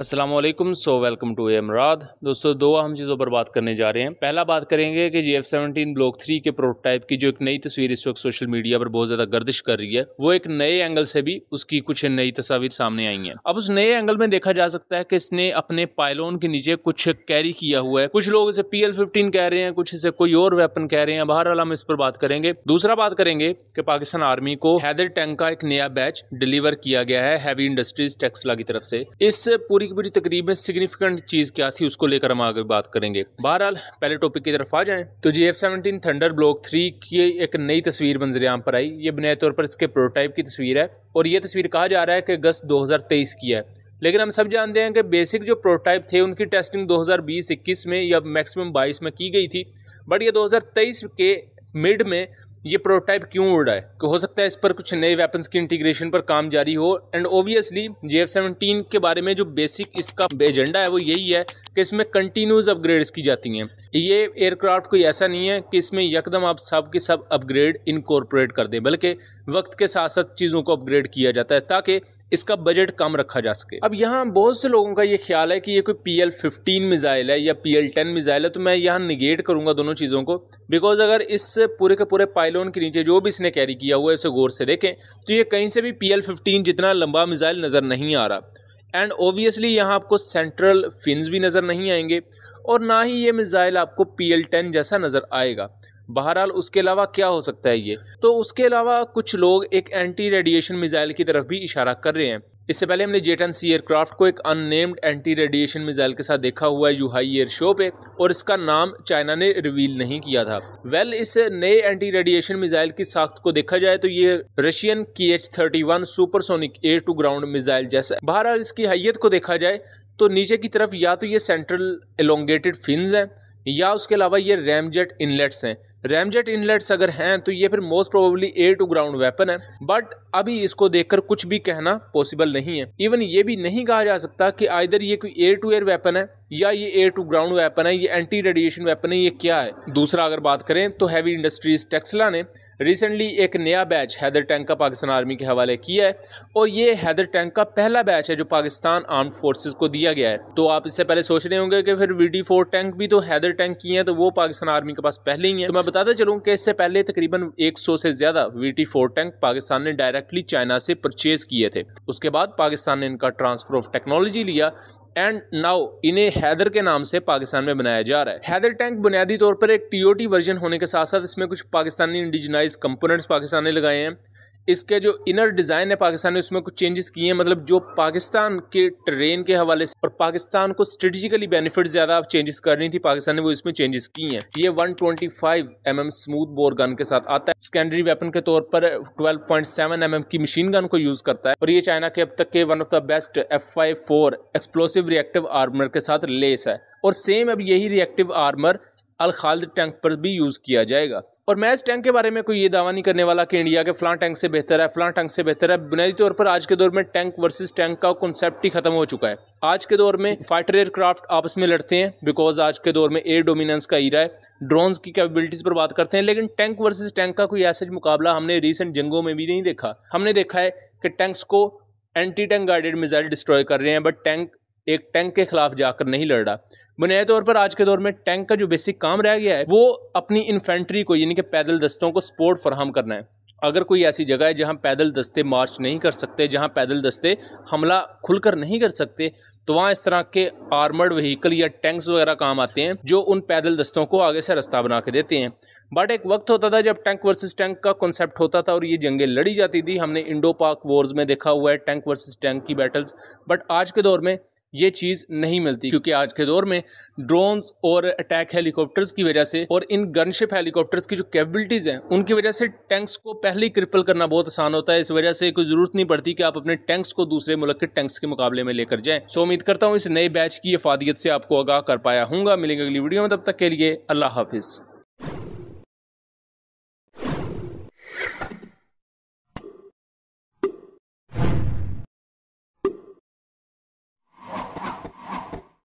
Aslam so welcome to ए अमराद दोस्तों दो अहम चीज़ों पर बात करने जा रहे हैं पहला बात करेंगे कि G F seventeen block three के प्रोटोटाइप की जो एक नई तस्वीर इस वक्त सोशल मीडिया पर बहुत ज़्यादा गर्दिश कर रही है वो एक नए एंगल से भी उसकी कुछ नई तस्वीर सामने आई हैं अब उस नए एंगल में देखा जा सकता है कि इसने अपने पायलोन के नीचे कुछ कैरी किया हुआ है कुछ लोग इसे पी एल फिफ्टीन कह रहे हैं कुछ इसे कोई और वेपन कह रहे हैं बाहर वाला हम इस पर बात करेंगे दूसरा बात करेंगे कि पाकिस्तान आर्मी को हैदर टैंक का एक नया बैच डिलीवर किया गया है हैवी इंडस्ट्रीज टेक्सला की तरफ से इस पूरी पूरी की पूरी तकरीब में सिग्निफिकेंट चीज़ क्या थी उसको लेकर हम आगे बात करेंगे बहरहाल पहले टॉपिक की तरफ आ जाएं तो G F seventeen Thunder block three की एक नई तस्वीर मंजर पर आई ये बुनियादी तौर पर इसके प्रोटोटाइप की तस्वीर है और ये तस्वीर कहा जा रहा है कि अगस्त 2023 की है लेकिन हम सब जानते हैं कि बेसिक जो प्रोटोटाइप थे उनकी टेस्टिंग 2020-21 में या मैक्सिमम 22 में की गई थी बट ये 2023 के मिड में ये प्रोटोटाइप क्यों उड़ रहा है कि हो सकता है इस पर कुछ नए वेपन्स की इंटीग्रेशन पर काम जारी हो and obviously J F seventeen के बारे में जो बेसिक इसका एजेंडा है वो यही है कि इसमें कंटिन्यूस अपग्रेड्स की जाती हैं ये एयरक्राफ्ट कोई ऐसा नहीं है कि इसमें यकदम आप सब के सब अपग्रेड इनकॉर्पोरेट कर दें बल्कि वक्त के साथ साथ चीज़ों को अपग्रेड किया जाता है ताकि इसका बजट कम रखा जा सके अब यहाँ बहुत से लोगों का ये ख्याल है कि ये कोई पी एल फिफ्टीन मिज़ाइल है या पी एल टेन मिज़ाइल है तो मैं यहाँ निगेट करूँगा दोनों चीज़ों को बिकॉज अगर इस पूरे के पूरे पायलोन के नीचे जो भी इसने कैरी किया हुआ है इसे गौर से देखें तो ये कहीं से भी पी एल फिफ्टीन जितना लंबा मिज़ाइल नज़र नहीं आ रहा एंड ओबियसली यहाँ आपको सेंट्रल फिन्स भी नज़र नहीं आएंगे और ना ही ये मिज़ाइल आपको पी एल टेन जैसा नज़र आएगा बहरहाल उसके अलावा क्या हो सकता है ये तो उसके अलावा कुछ लोग एक एंटी रेडिएशन मिसाइल की तरफ भी इशारा कर रहे हैं इससे पहले हमने जेट सी एयरक्राफ्ट को एक अननेम्ड एंटी रेडिएशन मिसाइल के साथ देखा हुआ है यूहाई एयर शो पे और इसका नाम चाइना ने रिवील नहीं किया था वेल well, इस नए एंटी रेडिएशन मिसाइल की साख्त को देखा जाए तो ये रशियन की H thirty one supersonic air to ground missile जैसा बहरहाल इसकी हैत को देखा जाए तो नीचे की तरफ या तो ये सेंट्रल एलोंगेटेड फिन्स हैं या उसके अलावा ये रैमजेट इनलेट्स हैं रैमजेट इनलेट्स अगर हैं तो ये फिर most probably air to ground weapon है बट अभी इसको देखकर कुछ भी कहना पॉसिबल नहीं है इवन ये भी नहीं कहा जा सकता कि आइधर ये कोई एयर टू एयर वेपन है या ये एयर टू ग्राउंड वेपन है ये एंटी रेडिएशन वेपन है ये क्या है दूसरा अगर बात करें तो हैवी इंडस्ट्रीज टेक्सला ने रिसेंटली एक नया बैच हैदर टैंक का पाकिस्तान आर्मी के हवाले किया है और ये हैदर टैंक का पहला बैच है जो पाकिस्तान आर्म्ड फोर्सेस को दिया गया है तो आप इससे पहले सोच रहे होंगे कि फिर वी डी फोर टैंक भी तो हैदर टैंक की है तो वो पाकिस्तान आर्मी के पास पहले ही है तो मैं बताते चलूँ कि इससे पहले तकरीबन 100 से ज़्यादा V T four tank Pakistan ने डायरेक्टली चाइना से परचेज किए थे उसके बाद पाकिस्तान ने इनका ट्रांसफर ऑफ टेक्नोलॉजी लिया एंड नाउ इन्हें हैदर के नाम से पाकिस्तान में बनाया जा रहा है हैदर टैंक बुनियादी तौर पर एक टीओटी वर्जन होने के साथ साथ इसमें कुछ पाकिस्तानी इंडिजनाइज कंपोनेंट्स पाकिस्तान ने लगाए हैं इसके जो इनर डिज़ाइन है पाकिस्तान ने उसमें कुछ चेंजेस किए हैं मतलब जो पाकिस्तान के ट्रेन के हवाले से और पाकिस्तान को स्ट्रेटिजिकली बेनिफिट ज़्यादा चेंजेस करनी थी पाकिस्तान ने वो इसमें चेंजेस किए हैं ये 125 twenty mm smooth bore gun के साथ आता है सेकेंडरी वेपन के तौर पर 12.7 पॉइंट mm की मशीन गन को यूज़ करता है और ये चाइना के अब तक के one of the best F five explosive reactive armour के साथ लेस है और सेम अब यही reactive armour Al Khalid tank पर भी यूज़ किया जाएगा और मैं इस टैंक के बारे में कोई ये दावा नहीं करने वाला कि इंडिया के फ्लां टैंक से बेहतर है फलां टैंक से बेहतर है बुनियादी तौर पर आज के दौर में टैंक वर्सेस टैंक का कॉन्सेप्ट ही खत्म हो चुका है आज के दौर में फाइटर एयरक्राफ्ट आपस में लड़ते हैं बिकॉज आज के दौर में एयर डोमिनेंस का ईरा है ड्रोन्स की कैपेबिलिटीज़ पर बात करते हैं लेकिन टैंक वर्सेज टैंक का कोई ऐसा मुकाबला हमने रिसेंट जंगों में भी नहीं देखा हमने देखा है कि टैंक्स को anti tank guided missile destroy कर रहे हैं बट टैंक एक टैंक के खिलाफ जाकर नहीं लड़ रहा बुनियादी तौर पर आज के दौर में टैंक का जो बेसिक काम रह गया है वो अपनी इन्फेंट्री को यानी कि पैदल दस्तों को सपोर्ट फराहम करना है अगर कोई ऐसी जगह है जहाँ पैदल दस्ते मार्च नहीं कर सकते जहाँ पैदल दस्ते हमला खुलकर नहीं कर सकते तो वहाँ इस तरह के आर्मर्ड व्हीकल या टैंक्स वगैरह काम आते हैं जो उन पैदल दस्तों को आगे से रास्ता बना के देते हैं बट एक वक्त होता था जब टैंक वर्सेस टैंक का कॉन्सेप्ट होता था और ये जंगें लड़ी जाती थी हमने इंडो पाक वॉर्स में देखा हुआ है टैंक वर्सेस टैंक की बैटल्स बट आज के दौर में ये चीज़ नहीं मिलती क्योंकि आज के दौर में ड्रोन्स और अटैक हेलीकॉप्टर्स की वजह से और इन गनशिप हेलीकॉप्टर्स की जो कैपेबिलिटीज़ हैं उनकी वजह से टैंक्स को पहले ही क्रिपल करना बहुत आसान होता है इस वजह से कोई ज़रूरत नहीं पड़ती कि आप अपने टैंक्स को दूसरे मुल्क के टैंक्स के मुकाबले में लेकर जाए सो उम्मीद करता हूँ इस नए बैच की अफादियत से आपको आगाह कर पाया हूँ मिलेंगे अगली वीडियो में तब तक के लिए अल्लाह हाफिज़